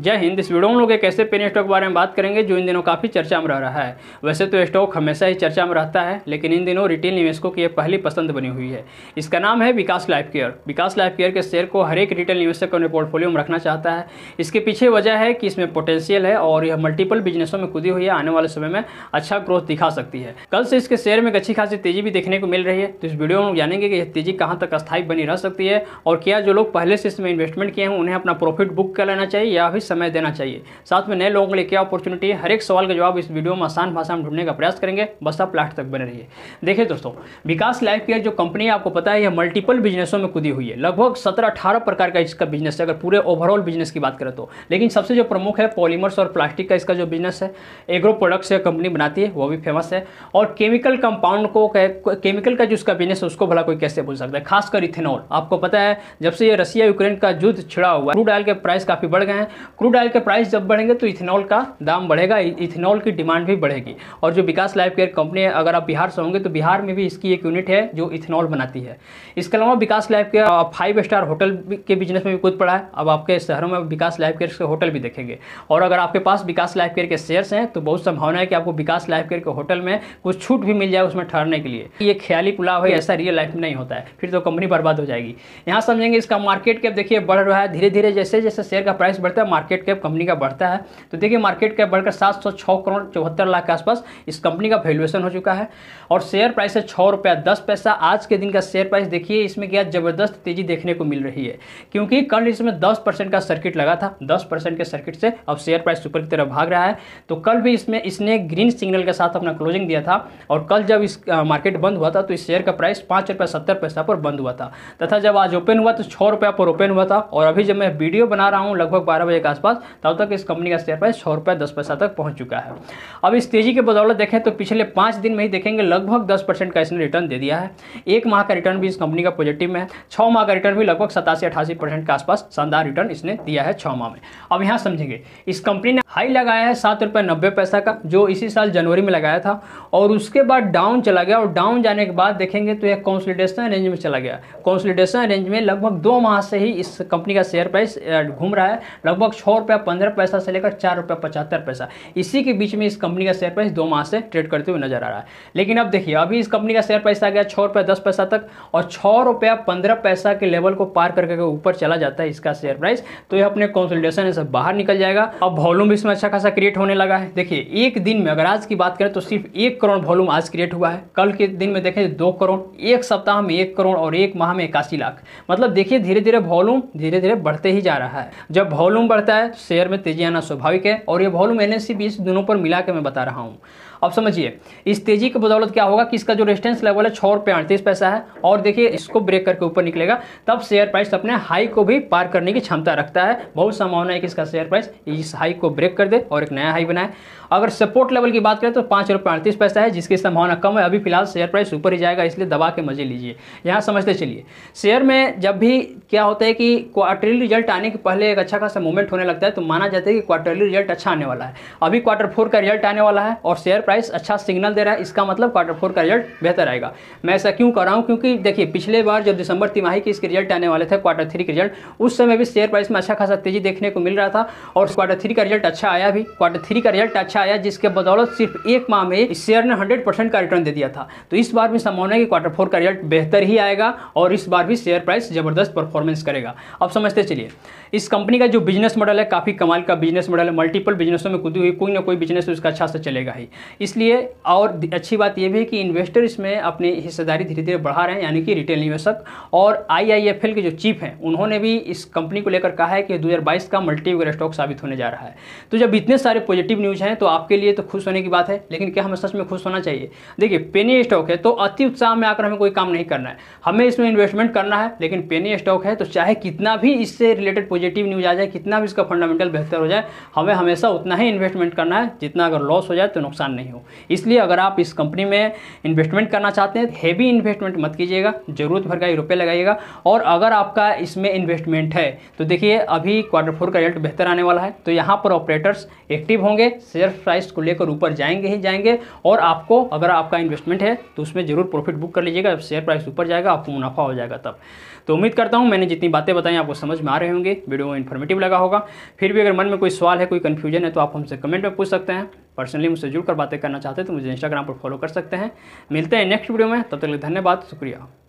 जय हिंद इस वीडियो में लोग एक ऐसे पेन स्टॉक के बारे में बात करेंगे जो इन दिनों काफ़ी चर्चा में रह रहा है वैसे तो स्टॉक हमेशा ही चर्चा में रहता है लेकिन इन दिनों रिटेल निवेशकों की यह पहली पसंद बनी हुई है इसका नाम है Vikas life care Vikas life care के शेयर को हर एक रिटेल निवेशक अपने पोर्टफोलियो में रखना चाहता है इसके पीछे वजह है कि इसमें पोटेंशियल है और यह मल्टीपल बिजनेसों में खुदी हुई है आने वाले समय में अच्छा ग्रोथ दिखा सकती है कल से इसके शेयर में एक अच्छी खासी तेजी भी देखने को मिल रही है तो इस वीडियो में हम जानेंगे कि यह तेजी कहाँ तक अस्थायी बनी रह सकती है और क्या जो लोग पहले से इसमें इन्वेस्टमेंट किए हैं उन्हें अपना प्रॉफिट बुक कर लेना चाहिए या फिर समय देना चाहिए साथ में नए लोगों के लिए क्या अपॉर्चुनिटी है हर एक सवाल का जवाब इस वीडियो में आसान भाषा में ढूंढने का प्रयास करेंगे बस आप लास्ट तक बने रहिए देखिए दोस्तों विकास लाइफ केयर जो कंपनी है आपको पता है यह मल्टीपल बिजनेसों में कूदी हुई है लगभग सत्रह अठारह प्रकार का इसका बिजनेस है अगर पूरे ओवरऑल बिजनेस की बात करें तो लेकिन सबसे जो प्रमुख है पॉलीमर्स और प्लास्टिक का इसका जो बिजनेस है एग्रो प्रोडक्ट्स से कंपनी बनाती है वो भी फेमस है और केमिकल कंपाउंड को केमिकल का जो उसका बिजनेस है उसको भला कोई कैसे बोल सकता है खासकर इथेनॉल आपको पता है जब से ये रसिया यूक्रेन का युद्ध छिड़ा हुआ है क्रूड ऑयल के प्राइस काफ़ी बढ़ गए हैं क्रूड ऑयल के प्राइस जब बढ़ेंगे तो इथेनॉल का दाम बढ़ेगा इथेनॉल की डिमांड भी बढ़ेगी और जो विकास लाइफ केयर कंपनी है अगर आप बिहार से होंगे तो बिहार में भी इसकी एक यूनिट है जो इथेनॉल बनाती है इसके अलावा Vikas life care five star hotel के बिजनेस में भी कूद पड़ा है अब आपके शहरों में विकास लाइफ केयर के होटल भी देखेंगे और अगर आपके पास विकास लाइफ केयर के शेयर्स हैं तो बहुत संभावना है कि आपको विकास लाइफ केयर के होटल में कुछ छूट भी मिल जाए उसमें ठहरने के लिए ये ख्याली पुलाव है ऐसा रियल लाइफ में नहीं होता है फिर तो कंपनी बर्बाद हो जाएगी यहाँ समझेंगे इसका मार्केट कैप देखिए बढ़ रहा है धीरे धीरे जैसे जैसे शेयर का प्राइस बढ़ता है मार्केट कैप कंपनी का बढ़ता है तो देखिए मार्केट कैप बढ़कर सात सौ छः करोड़ चौहत्तर लाख के आसपास इस कंपनी का वैल्यूएशन हो चुका है और शेयर प्राइस है छः रुपया दस पैसा आज के दिन का शेयर प्राइस देखिए इसमें क्या ज़बरदस्त तेज़ी देखने को मिल रही है क्योंकि कल इसमें दस परसेंट का सर्किट लगा था दस परसेंट के सर्किट से अब शेयर प्राइस ऊपर की तरफ भाग रहा है तो कल भी इसमें इसने ग्रीन सिग्नल के साथ अपना क्लोजिंग दिया था और कल जब इस मार्केट बंद हुआ था तो इस शेयर का प्राइस पाँच रुपये सत्तर पैसा पर बंद हुआ था तथा जब आज ओपन हुआ तो छः रुपया पर ओपन हुआ था और अभी जब मैं वीडियो बना रहा हूँ लगभग बारह बजे का आसपास तब तक इस कंपनी का शेयर प्राइस सौ रुपये दस पैसा तक पहुंच चुका है अब इस तेजी के बदौलत देखें तो पिछले पाँच दिन में ही देखेंगे लगभग दस परसेंट का इसने रिटर्न दे दिया है एक माह का रिटर्न भी इस कंपनी का पॉजिटिव में है छः माह का रिटर्न भी लगभग सतासी अठासी परसेंट के आसपास शानदार रिटर्न इसने दिया है छः माह में अब यहाँ समझेंगे इस कंपनी ने हाई लगाया है सात रुपये नब्बे पैसा का जो इसी साल जनवरी में लगाया था और उसके बाद डाउन चला गया और डाउन जाने के बाद देखेंगे तो यह कॉन्सलिडेशन रेंज में चला गया कॉन्सलिडेशन रेंज में लगभग दो माह से ही इस कंपनी का शेयर प्राइस घूम रहा है लगभग छः रुपया पंद्रह पैसा से लेकर चार रुपया पचहत्तर पैसा इसी के बीच में इस कंपनी का शेयर प्राइस दो माह से ट्रेड करते हुए नजर आ रहा है लेकिन अब देखिए अभी इस कंपनी का शेयर प्राइस आ गया छः रुपया दस पैसा तक और छः रुपया पंद्रह पैसा के लेवल को पार करके ऊपर चला जाता है इसका शेयर प्राइस तो ये अपने कॉन्सल्टेशन से बाहर निकल जाएगा अब वॉल्यूम भी इसमें अच्छा खासा क्रिएट होने लगा है देखिए एक दिन में अगर आज की बात करें तो सिर्फ एक करोड़ वॉल्यूम आज क्रिएट हुआ है कल के दिन में देखें दो करोड़ एक सप्ताह में एक करोड़ और एक माह में इक्यासी लाख मतलब देखिए धीरे धीरे वॉल्यूम धीरे धीरे बढ़ते ही जा रहा है जब वॉल्यूम बढ़ता है शेयर में तेजी आना स्वाभाविक है और ये वॉल्यूम एन एस दोनों पर मिला के मैं बता रहा हूँ अब समझिए इस तेजी की बदौलत क्या होगा कि इसका जो रेजिस्टेंस लेवल है छः रुपये अड़तीस पैसा है और देखिए इसको ब्रेक करके ऊपर निकलेगा तब शेयर प्राइस अपने हाई को भी पार करने की क्षमता रखता है बहुत संभावना है कि इसका शेयर प्राइस इस हाई को ब्रेक कर दे और एक नया हाई बनाए अगर सपोर्ट लेवल की बात करें तो पाँच रुपये अड़तीस पैसा है जिसकी संभावना कम है अभी फिलहाल शेयर प्राइस ऊपर ही जाएगा इसलिए दबा के मजे लीजिए यहाँ समझते चलिए शेयर में जब भी क्या होता है कि क्वार्टरली रिजल्ट आने के पहले एक अच्छा खासा मूवमेंट होने लगता है तो माना जाता है कि क्वार्टरली रिजल्ट अच्छा आने वाला है अभी क्वार्टर फोर का रिजल्ट आने वाला है और शेयर प्राइस प्राइस अच्छा सिग्नल दे रहा है इसका मतलब क्वार्टर फोर का रिजल्ट बेहतर आएगा मैं ऐसा क्यों कर रहा हूँ क्योंकि देखिए पिछले बार जब दिसंबर तिमाही के इसके रिजल्ट आने वाले थे क्वार्टर थ्री के रिजल्ट उस समय भी शेयर प्राइस में अच्छा खासा तेजी देखने को मिल रहा था और क्वार्टर थ्री का रिजल्ट अच्छा आया भी क्वार्टर थ्री का रिजल्ट अच्छा आया जिसके बदौलत सिर्फ एक माह में शेयर ने हंड्रेड का रिटर्न दे दिया था तो इस बार भी संभावना है कि क्वार्टर फोर का रिजल्ट बेहतर ही आएगा और इस बार भी शेयर प्राइस जबरदस्त परफॉर्मेंस करेगा अब समझते चलिए इस कंपनी का जो बिजनेस मॉडल है काफ़ी कमाल का बिजनेस मॉडल है मल्टीपल बिजनेसों में कूदी हुई कोई ना कोई बिजनेस उसका अच्छा से चलेगा ही इसलिए और अच्छी बात यह भी है कि इन्वेस्टर इसमें अपनी हिस्सेदारी धीरे धीरे बढ़ा रहे हैं यानी कि रिटेल निवेशक और एल के जो चीफ हैं उन्होंने भी इस कंपनी को लेकर कहा है कि बाईस का मल्टीविगर स्टॉक साबित होने जा रहा है तो जब इतने सारे पॉजिटिव न्यूज हैं तो आपके लिए तो खुश होने की बात है लेकिन क्या हमें सच में खुश होना चाहिए देखिए पेनी स्टॉक है तो अति उत्साह में आकर हमें कोई काम नहीं करना है हमें इसमें इन्वेस्टमेंट करना है लेकिन पेनी स्टॉक है तो चाहे कितना भी इससे रिलेटेड पॉजिटिव न्यूज आ जाए कितना भी इसका फंडामेंटल बेहतर हो जाए हमें हमेशा उतना ही इन्वेस्टमेंट करना है जितना अगर लॉस हो जाए तो नुकसान नहीं नहीं हो इसलिए अगर आप इस कंपनी में इन्वेस्टमेंट करना चाहते हैं हैवी इन्वेस्टमेंट मत कीजिएगा ज़रूरत भर का ही रुपये लगाइएगा और अगर आपका इसमें इन्वेस्टमेंट है तो देखिए अभी क्वार्टर फोर का रिजल्ट बेहतर आने वाला है तो यहाँ पर ऑपरेटर्स एक्टिव होंगे शेयर प्राइस को लेकर ऊपर जाएंगे ही जाएंगे और आपको अगर आपका इन्वेस्टमेंट है तो उसमें ज़रूर प्रॉफिट बुक कर लीजिएगा शेयर प्राइस ऊपर जाएगा आपको मुनाफा हो जाएगा तब तो उम्मीद करता हूँ मैंने जितनी बातें बताई आपको समझ में आ रहे होंगे वीडियो इन्फॉर्मेटिव लगा होगा फिर भी अगर मन में कोई सवाल है कोई कन्फ्यूजन है तो आप हमसे कमेंट में पूछ सकते हैं पर्सनली मुझसे जुड़कर बातें करना चाहते हैं तो मुझे इंस्टाग्राम पर फॉलो कर सकते हैं मिलते हैं नेक्स्ट वीडियो में तब तो तक धन्यवाद शुक्रिया